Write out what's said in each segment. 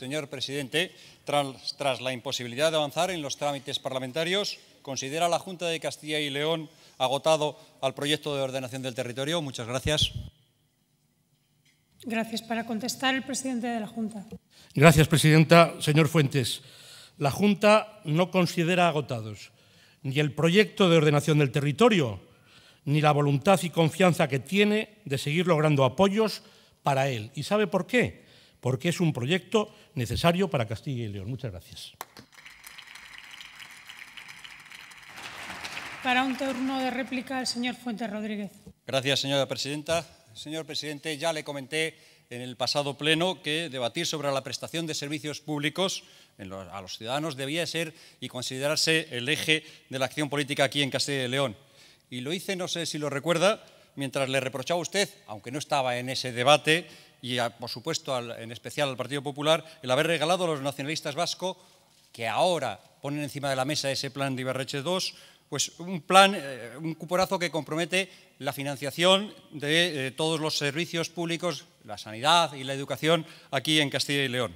señor presidente, tras, la imposibilidad de avanzar en los trámites parlamentarios, considera la Junta de Castilla y León agotado al proyecto de ordenación del territorio. Muchas gracias. Gracias. Para contestar, el presidente de la Junta. Gracias, presidenta. Señor Fuentes, la Junta no considera agotados ni el proyecto de ordenación del territorio, ni la voluntad y confianza que tiene de seguir logrando apoyos para él. ¿Y sabe por qué? porque es un proyecto necesario para Castilla y León. Muchas gracias. Para un turno de réplica, el señor Fuentes Rodríguez. Gracias, señora presidenta. Señor presidente, ya le comenté en el pasado pleno que debatir sobre la prestación de servicios públicos a los ciudadanos debía ser y considerarse el eje de la acción política aquí en Castilla y León. Y lo hice, no sé si lo recuerda, mientras le reprochaba a usted, aunque no estaba en ese debate, y, por supuesto, en especial al Partido Popular, el haber regalado a los nacionalistas vascos, que ahora ponen encima de la mesa ese plan de Ibarreche II, pues un plan, eh, un cuporazo que compromete la financiación de eh, todos los servicios públicos, la sanidad y la educación aquí en Castilla y León.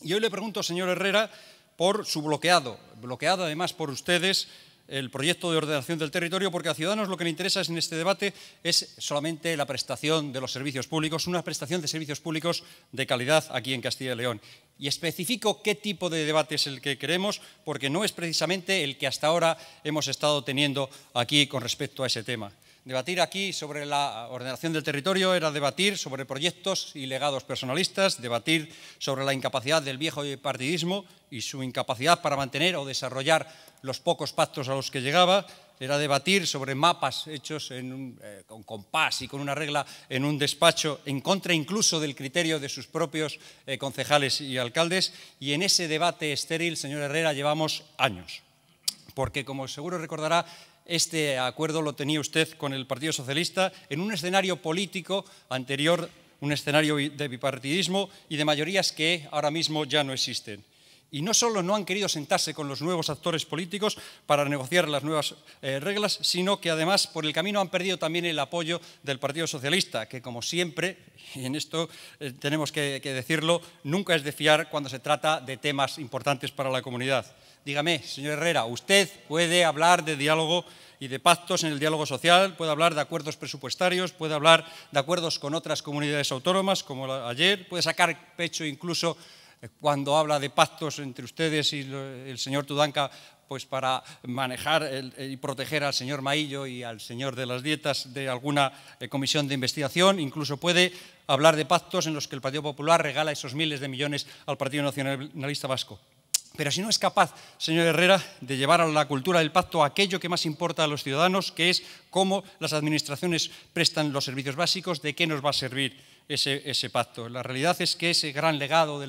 Y hoy le pregunto, señor Herrera, por su bloqueado, bloqueado además por ustedes, el proyecto de ordenación del territorio, porque a Ciudadanos lo que le interesa en este debate es solamente la prestación de los servicios públicos, una prestación de servicios públicos de calidad aquí en Castilla y León. Y especifico qué tipo de debate es el que queremos, porque no es precisamente el que hasta ahora hemos estado teniendo aquí con respecto a ese tema. Debatir aquí sobre la ordenación del territorio era debatir sobre proyectos y legados personalistas, debatir sobre la incapacidad del viejo partidismo y su incapacidad para mantener o desarrollar los pocos pactos a los que llegaba, era debatir sobre mapas hechos eh, con compás y con una regla en un despacho, en contra incluso del criterio de sus propios eh, concejales y alcaldes, y en ese debate estéril, señor Herrera, llevamos años. Porque, como seguro recordará, este acuerdo lo tenía usted con el Partido Socialista en un escenario político anterior, un escenario de bipartidismo y de mayorías que ahora mismo ya no existen. Y no solo no han querido sentarse con los nuevos actores políticos para negociar las nuevas eh, reglas, sino que además por el camino han perdido también el apoyo del Partido Socialista, que como siempre, y en esto eh, tenemos que, que decirlo, nunca es de fiar cuando se trata de temas importantes para la comunidad. Dígame, señor Herrera, usted puede hablar de diálogo y de pactos en el diálogo social, puede hablar de acuerdos presupuestarios, puede hablar de acuerdos con otras comunidades autónomas, como ayer, puede sacar pecho incluso cuando habla de pactos entre ustedes y el señor Tudanca, pues para manejar y proteger al señor Maillo y al señor de las dietas de alguna eh, comisión de investigación. Incluso puede hablar de pactos en los que el Partido Popular regala esos miles de millones al Partido Nacionalista Vasco. Pero si no es capaz, señor Herrera, de llevar a la cultura del pacto aquello que más importa a los ciudadanos, que es cómo las administraciones prestan los servicios básicos, de qué nos va a servir ese, pacto. La realidad es que ese gran legado de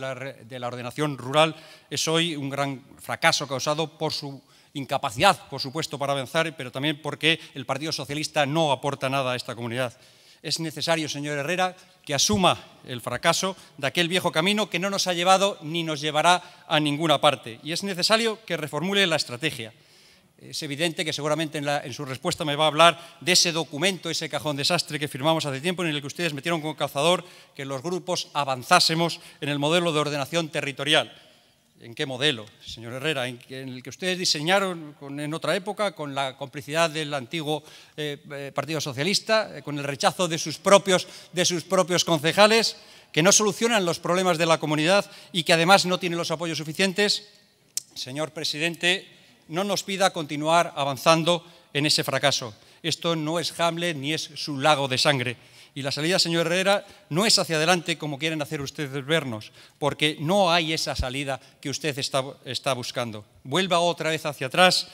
la ordenación rural es hoy un gran fracaso causado por su incapacidad, por supuesto, para avanzar, pero también porque el Partido Socialista no aporta nada a esta comunidad. Es necesario, señor Herrera, que asuma el fracaso de aquel viejo camino que no nos ha llevado ni nos llevará a ninguna parte. Y es necesario que reformule la estrategia. Es evidente que seguramente en, su respuesta me va a hablar de ese documento, ese cajón desastre que firmamos hace tiempo en el que ustedes metieron con calzador que los grupos avanzásemos en el modelo de ordenación territorial. ¿En qué modelo, señor Herrera? En, el que ustedes diseñaron en otra época con la complicidad del antiguo eh, eh, Partido Socialista, eh, con el rechazo de sus propios, de sus propios concejales, que no solucionan los problemas de la comunidad y que además no tienen los apoyos suficientes. Señor presidente, no nos pida continuar avanzando en ese fracaso. Esto no es Hamlet ni es su lago de sangre. Y la salida, señor Herrera, no es hacia adelante como quieren hacer ustedes vernos, porque no hay esa salida que usted está, buscando. Vuelva otra vez hacia atrás,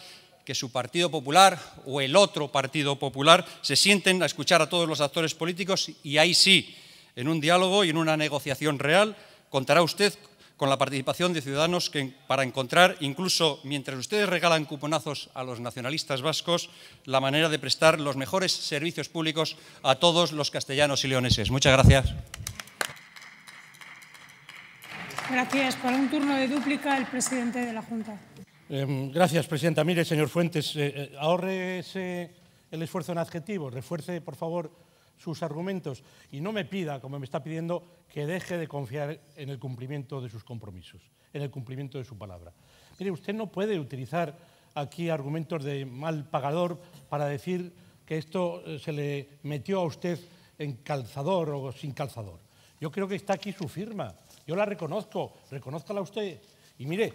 que su Partido Popular o el otro Partido Popular se sienten a escuchar a todos los actores políticos y ahí sí, en un diálogo y en una negociación real, contará usted con la participación de ciudadanos que, para encontrar, incluso mientras ustedes regalan cuponazos a los nacionalistas vascos, la manera de prestar los mejores servicios públicos a todos los castellanos y leoneses. Muchas gracias. Gracias. Para un turno de dúplica, el presidente de la Junta. Em, gracias, presidenta. Mire, señor Fuentes, eh, eh, ahorrese ahorre el esfuerzo en adjetivos. Refuerce, por favor, sus argumentos y no me pida, como me está pidiendo, que deje de confiar en el cumplimiento de sus compromisos, en el cumplimiento de su palabra. Mire, usted no puede utilizar aquí argumentos de mal pagador para decir que esto eh, se le metió a usted en calzador o sin calzador. Yo creo que está aquí su firma. Yo la reconozco, reconózcala usted. Y mire,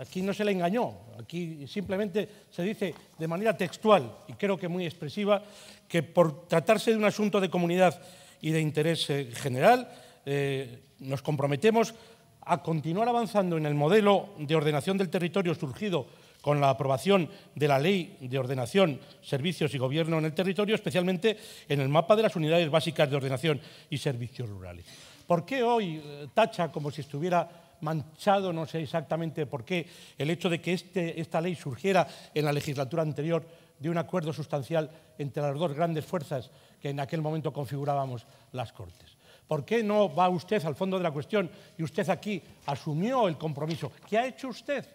aquí no se le engañó, aquí simplemente se dice de manera textual y creo que muy expresiva que por tratarse de un asunto de comunidad y de interés eh, general, eh, nos comprometemos a continuar avanzando en el modelo de ordenación del territorio surgido con la aprobación de la Ley de Ordenación, Servicios y Gobierno en el Territorio, especialmente en el mapa de las unidades básicas de ordenación y servicios rurales. ¿Por qué hoy eh, tacha como si estuviera manchado, no sé exactamente por qué, el hecho de que este, esta ley surgiera en la legislatura anterior de un acuerdo sustancial entre las dos grandes fuerzas que en aquel momento configurábamos las Cortes. ¿Por qué no va usted al fondo de la cuestión y usted aquí asumió el compromiso? ¿Qué ha hecho usted?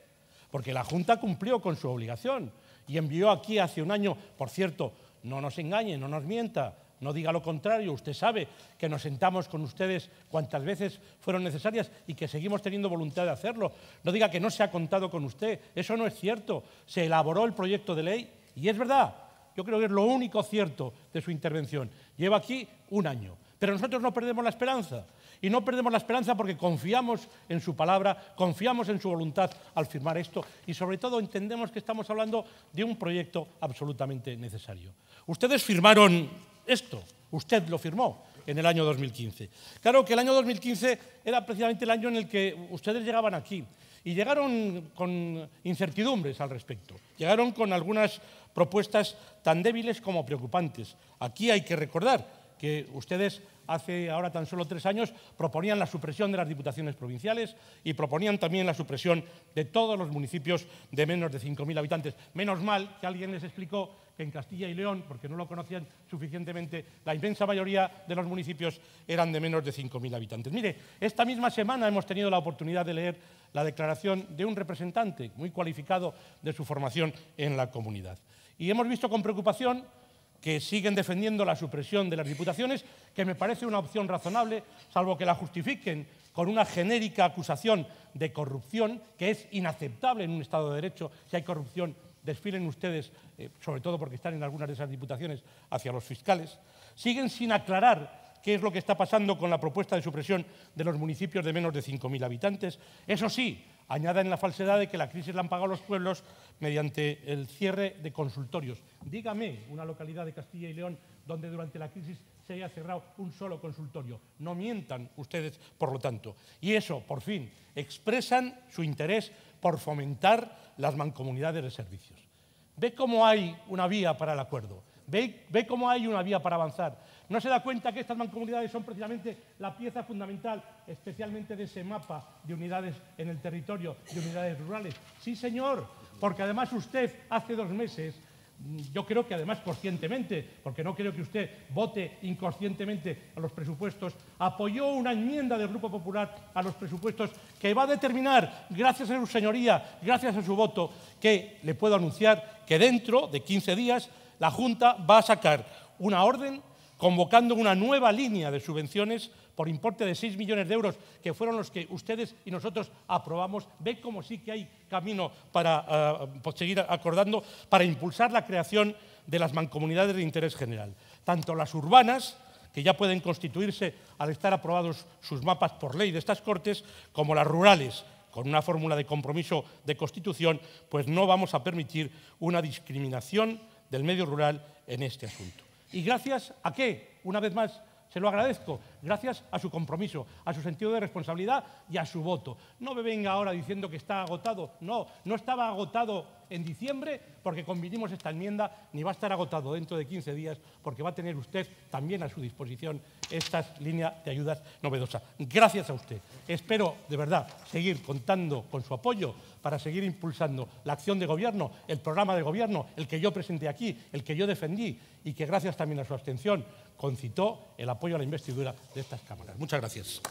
Porque la Junta cumplió con su obligación y envió aquí hace un año, por cierto, no nos engañe, no nos mienta, no diga lo contrario. Usted sabe que nos sentamos con ustedes cuantas veces fueron necesarias y que seguimos teniendo voluntad de hacerlo. No diga que no se ha contado con usted. Eso no es cierto. Se elaboró el proyecto de ley y es verdad. Yo creo que es lo único cierto de su intervención. Lleva aquí un año. Pero nosotros no perdemos la esperanza. Y no perdemos la esperanza porque confiamos en su palabra, confiamos en su voluntad al firmar esto y sobre todo entendemos que estamos hablando de un proyecto absolutamente necesario. Ustedes firmaron esto. Usted lo firmó en el año 2015. Claro que el año 2015 era precisamente el año en el que ustedes llegaban aquí y llegaron con incertidumbres al respecto. Llegaron con algunas propuestas tan débiles como preocupantes. Aquí hay que recordar que ustedes hace ahora tan solo tres años proponían la supresión de las diputaciones provinciales y proponían también la supresión de todos los municipios de menos de 5.000 habitantes. Menos mal que alguien les explicó que en Castilla y León, porque no lo conocían suficientemente, la inmensa mayoría de los municipios eran de menos de 5.000 habitantes. Mire, esta misma semana hemos tenido la oportunidad de leer la declaración de un representante muy cualificado de su formación en la comunidad. Y hemos visto con preocupación que siguen defendiendo la supresión de las diputaciones, que me parece una opción razonable, salvo que la justifiquen con una genérica acusación de corrupción, que es inaceptable en un Estado de Derecho. Si hay corrupción, desfilen ustedes, eh, sobre todo porque están en algunas de esas diputaciones, hacia los fiscales, siguen sin aclarar qué es lo que está pasando con la propuesta de supresión de los municipios de menos de 5.000 habitantes. Eso sí, añaden la falsedad de que la crisis la han pagado los pueblos mediante el cierre de consultorios. Dígame una localidad de Castilla y León donde durante la crisis se haya cerrado un solo consultorio. No mientan ustedes, por lo tanto. Y eso, por fin, expresan su interés por fomentar las mancomunidades de servicios. Ve cómo hay una vía para el acuerdo. Ve, ve, cómo hay una vía para avanzar. No se da cuenta que estas mancomunidades son precisamente la pieza fundamental, especialmente de ese mapa de unidades en el territorio, de unidades rurales. Sí, señor, porque además usted hace dos meses yo creo que además conscientemente, porque no creo que usted vote inconscientemente a los presupuestos, apoyó una enmienda del Grupo Popular a los presupuestos que va a determinar, gracias a su señoría, gracias a su voto, que le puedo anunciar que dentro de 15 días la Junta va a sacar una orden convocando una nueva línea de subvenciones por importe de 6 millones de euros, que fueron los que ustedes y nosotros aprobamos. Ve como sí que hay camino para eh, pues, seguir acordando, para impulsar la creación de las mancomunidades de interés general, tanto las urbanas, que ya pueden constituirse al estar aprobados sus mapas por ley de estas Cortes, como las rurales, con una fórmula de compromiso de constitución, pues no vamos a permitir una discriminación del medio rural en este asunto. Y gracias a qué, una vez más, se lo agradezco, gracias a su compromiso, a su sentido de responsabilidad y a su voto. No me venga ahora diciendo que está agotado. No, no estaba agotado en diciembre porque convinimos esta enmienda, ni va a estar agotado dentro de 15 días porque va a tener usted también a su disposición estas líneas de ayudas novedosas. Gracias a usted. Espero, de verdad, seguir contando con su apoyo para seguir impulsando la acción de gobierno, el programa de gobierno, el que yo presenté aquí, el que yo defendí y que gracias también a su abstención concitó el apoyo a la investidura de estas cámaras. Muchas gracias.